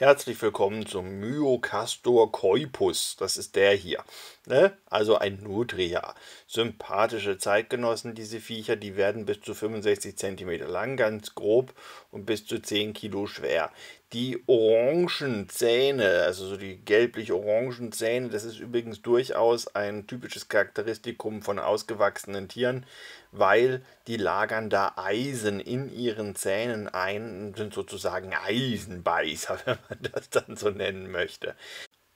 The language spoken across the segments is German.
Herzlich willkommen zum Myocastor coipus. Das ist der hier. Ne? Also ein Nutria. Sympathische Zeitgenossen, diese Viecher. Die werden bis zu 65 cm lang, ganz grob, und bis zu 10 Kilo schwer die orangen Zähne, also so die gelblich-orangen Zähne, das ist übrigens durchaus ein typisches Charakteristikum von ausgewachsenen Tieren, weil die lagern da Eisen in ihren Zähnen ein und sind sozusagen Eisenbeißer, wenn man das dann so nennen möchte.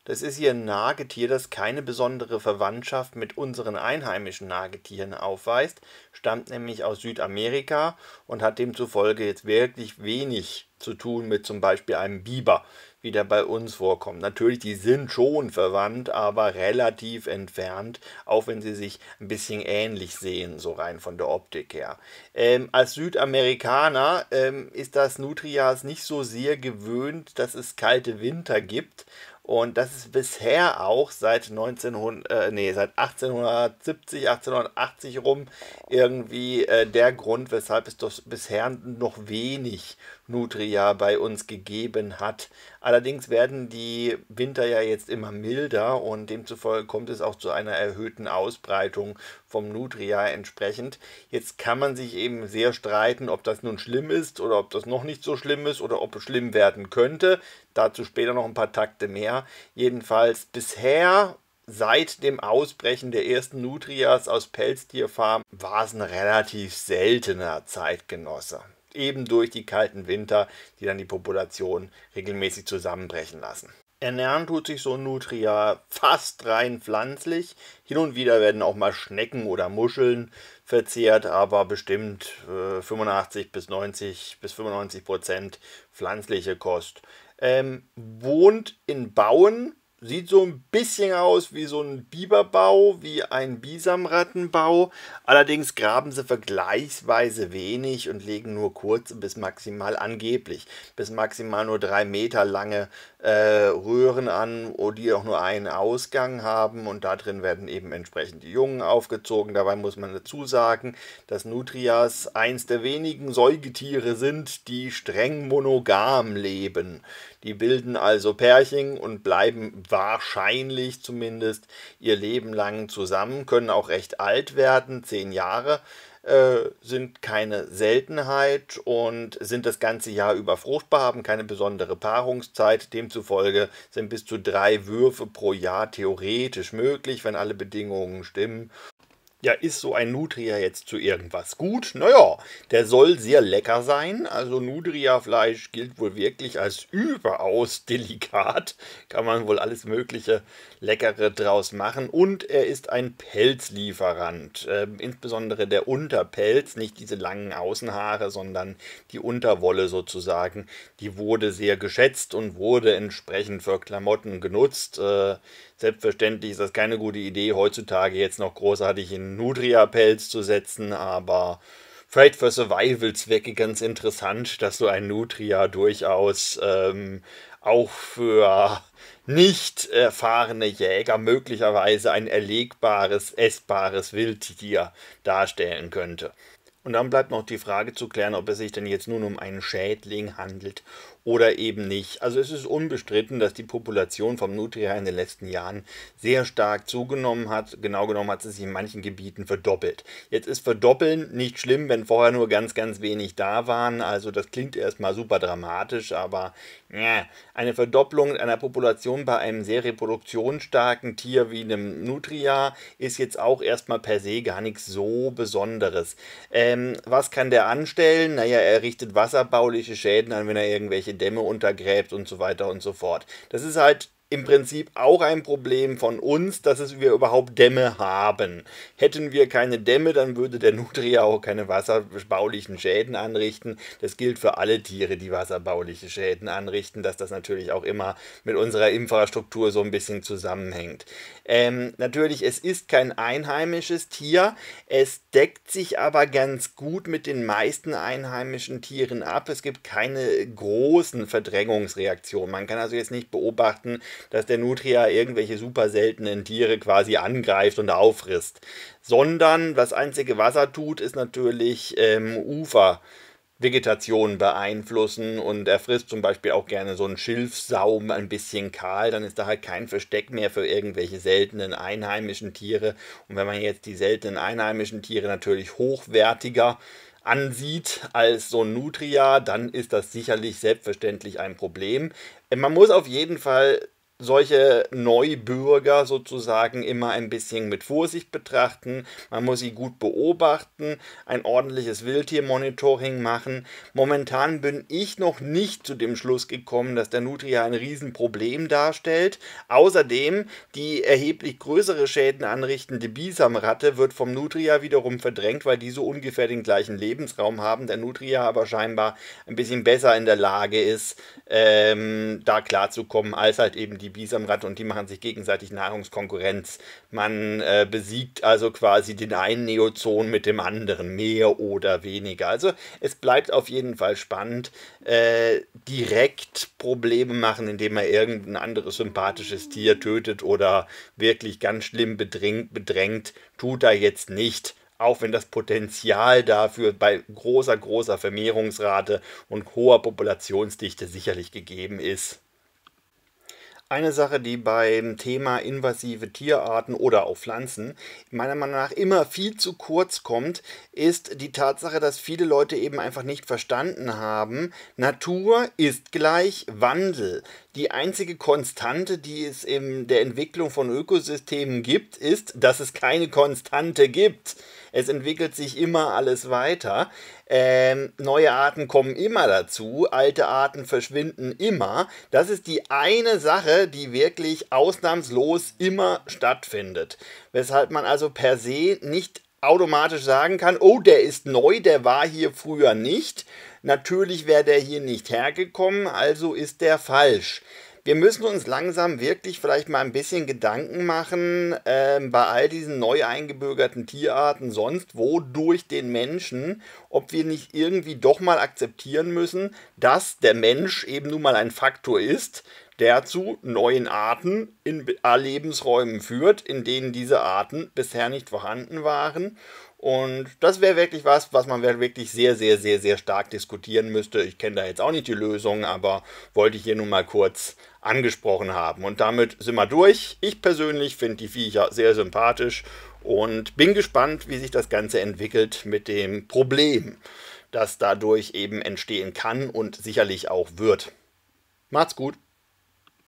Das ist hier ein Nagetier, das keine besondere Verwandtschaft mit unseren einheimischen Nagetieren aufweist, stammt nämlich aus Südamerika und hat demzufolge jetzt wirklich wenig zu tun mit zum Beispiel einem Biber, wie der bei uns vorkommt. Natürlich, die sind schon verwandt, aber relativ entfernt, auch wenn sie sich ein bisschen ähnlich sehen, so rein von der Optik her. Ähm, als Südamerikaner ähm, ist das Nutrias nicht so sehr gewöhnt, dass es kalte Winter gibt und das ist bisher auch seit 1900, äh, nee, seit 1870, 1880 rum irgendwie äh, der Grund, weshalb es doch bisher noch wenig Nutria bei uns gegeben hat. Allerdings werden die Winter ja jetzt immer milder und demzufolge kommt es auch zu einer erhöhten Ausbreitung vom Nutria entsprechend. Jetzt kann man sich eben sehr streiten, ob das nun schlimm ist oder ob das noch nicht so schlimm ist oder ob es schlimm werden könnte. Dazu später noch ein paar Takte mehr ja. Jedenfalls bisher seit dem Ausbrechen der ersten Nutrias aus Pelztierfarmen war es ein relativ seltener Zeitgenosse. Eben durch die kalten Winter, die dann die Population regelmäßig zusammenbrechen lassen. Ernähren tut sich so ein Nutria fast rein pflanzlich. Hin und wieder werden auch mal Schnecken oder Muscheln verzehrt, aber bestimmt äh, 85 bis 90 bis 95 Prozent pflanzliche Kost ähm, wohnt in Bauen Sieht so ein bisschen aus wie so ein Biberbau, wie ein Bisamrattenbau. Allerdings graben sie vergleichsweise wenig und legen nur kurz bis maximal angeblich, bis maximal nur drei Meter lange äh, Röhren an, die auch nur einen Ausgang haben. Und da drin werden eben entsprechend die Jungen aufgezogen. Dabei muss man dazu sagen, dass Nutrias eins der wenigen Säugetiere sind, die streng monogam leben. Die bilden also Pärchen und bleiben wahrscheinlich zumindest ihr Leben lang zusammen, können auch recht alt werden, zehn Jahre äh, sind keine Seltenheit und sind das ganze Jahr über fruchtbar, haben keine besondere Paarungszeit. Demzufolge sind bis zu drei Würfe pro Jahr theoretisch möglich, wenn alle Bedingungen stimmen. Ja, ist so ein Nutria jetzt zu irgendwas gut? Naja, der soll sehr lecker sein. Also Nutria-Fleisch gilt wohl wirklich als überaus delikat. Kann man wohl alles mögliche Leckere draus machen. Und er ist ein Pelzlieferant. Äh, insbesondere der Unterpelz, nicht diese langen Außenhaare, sondern die Unterwolle sozusagen. Die wurde sehr geschätzt und wurde entsprechend für Klamotten genutzt. Äh, Selbstverständlich ist das keine gute Idee, heutzutage jetzt noch großartig in Nutria-Pelz zu setzen, aber vielleicht für Survival-Zwecke ganz interessant, dass so ein Nutria durchaus ähm, auch für nicht erfahrene Jäger möglicherweise ein erlegbares, essbares Wildtier darstellen könnte. Und dann bleibt noch die Frage zu klären, ob es sich denn jetzt nun um einen Schädling handelt oder eben nicht. Also es ist unbestritten, dass die Population vom Nutria in den letzten Jahren sehr stark zugenommen hat. Genau genommen hat sie sich in manchen Gebieten verdoppelt. Jetzt ist verdoppeln nicht schlimm, wenn vorher nur ganz, ganz wenig da waren. Also das klingt erstmal super dramatisch, aber ja, eine Verdopplung einer Population bei einem sehr reproduktionsstarken Tier wie einem Nutria ist jetzt auch erstmal per se gar nichts so Besonderes. Äh, ähm, was kann der anstellen? Naja, er richtet wasserbauliche Schäden an, wenn er irgendwelche Dämme untergräbt und so weiter und so fort. Das ist halt im Prinzip auch ein Problem von uns, dass es, wir überhaupt Dämme haben. Hätten wir keine Dämme, dann würde der Nutria auch keine wasserbaulichen Schäden anrichten. Das gilt für alle Tiere, die wasserbauliche Schäden anrichten, dass das natürlich auch immer mit unserer Infrastruktur so ein bisschen zusammenhängt. Ähm, natürlich, es ist kein einheimisches Tier, es deckt sich aber ganz gut mit den meisten einheimischen Tieren ab. Es gibt keine großen Verdrängungsreaktionen. Man kann also jetzt nicht beobachten, dass der Nutria irgendwelche super seltenen Tiere quasi angreift und auffrisst. Sondern das einzige, was er tut, ist natürlich ähm, Ufer. Vegetation beeinflussen und er frisst zum Beispiel auch gerne so einen Schilfsaum ein bisschen kahl, dann ist da halt kein Versteck mehr für irgendwelche seltenen einheimischen Tiere. Und wenn man jetzt die seltenen einheimischen Tiere natürlich hochwertiger ansieht als so ein Nutria, dann ist das sicherlich selbstverständlich ein Problem. Man muss auf jeden Fall solche Neubürger sozusagen immer ein bisschen mit Vorsicht betrachten. Man muss sie gut beobachten, ein ordentliches Wildtiermonitoring machen. Momentan bin ich noch nicht zu dem Schluss gekommen, dass der Nutria ein Riesenproblem darstellt. Außerdem die erheblich größere Schäden anrichtende Bisamratte wird vom Nutria wiederum verdrängt, weil die so ungefähr den gleichen Lebensraum haben. Der Nutria aber scheinbar ein bisschen besser in der Lage ist, ähm, da klarzukommen, als halt eben die Bs am Rand und die machen sich gegenseitig Nahrungskonkurrenz. Man äh, besiegt also quasi den einen Neozon mit dem anderen, mehr oder weniger. Also es bleibt auf jeden Fall spannend. Äh, direkt Probleme machen, indem man irgendein anderes sympathisches Tier tötet oder wirklich ganz schlimm bedrängt, bedrängt tut er jetzt nicht auch wenn das Potenzial dafür bei großer, großer Vermehrungsrate und hoher Populationsdichte sicherlich gegeben ist. Eine Sache, die beim Thema invasive Tierarten oder auch Pflanzen meiner Meinung nach immer viel zu kurz kommt, ist die Tatsache, dass viele Leute eben einfach nicht verstanden haben, Natur ist gleich Wandel. Die einzige Konstante, die es in der Entwicklung von Ökosystemen gibt, ist, dass es keine Konstante gibt. Es entwickelt sich immer alles weiter. Ähm, neue Arten kommen immer dazu, alte Arten verschwinden immer. Das ist die eine Sache, die wirklich ausnahmslos immer stattfindet. Weshalb man also per se nicht automatisch sagen kann, oh, der ist neu, der war hier früher nicht. Natürlich wäre der hier nicht hergekommen, also ist der falsch wir müssen uns langsam wirklich vielleicht mal ein bisschen Gedanken machen äh, bei all diesen neu eingebürgerten Tierarten sonst wo durch den Menschen, ob wir nicht irgendwie doch mal akzeptieren müssen, dass der Mensch eben nun mal ein Faktor ist, der zu neuen Arten in äh, lebensräumen führt, in denen diese Arten bisher nicht vorhanden waren. Und das wäre wirklich was, was man wirklich sehr, sehr, sehr, sehr stark diskutieren müsste. Ich kenne da jetzt auch nicht die Lösung, aber wollte ich hier nun mal kurz angesprochen haben. Und damit sind wir durch. Ich persönlich finde die Viecher sehr sympathisch und bin gespannt, wie sich das Ganze entwickelt mit dem Problem, das dadurch eben entstehen kann und sicherlich auch wird. Macht's gut.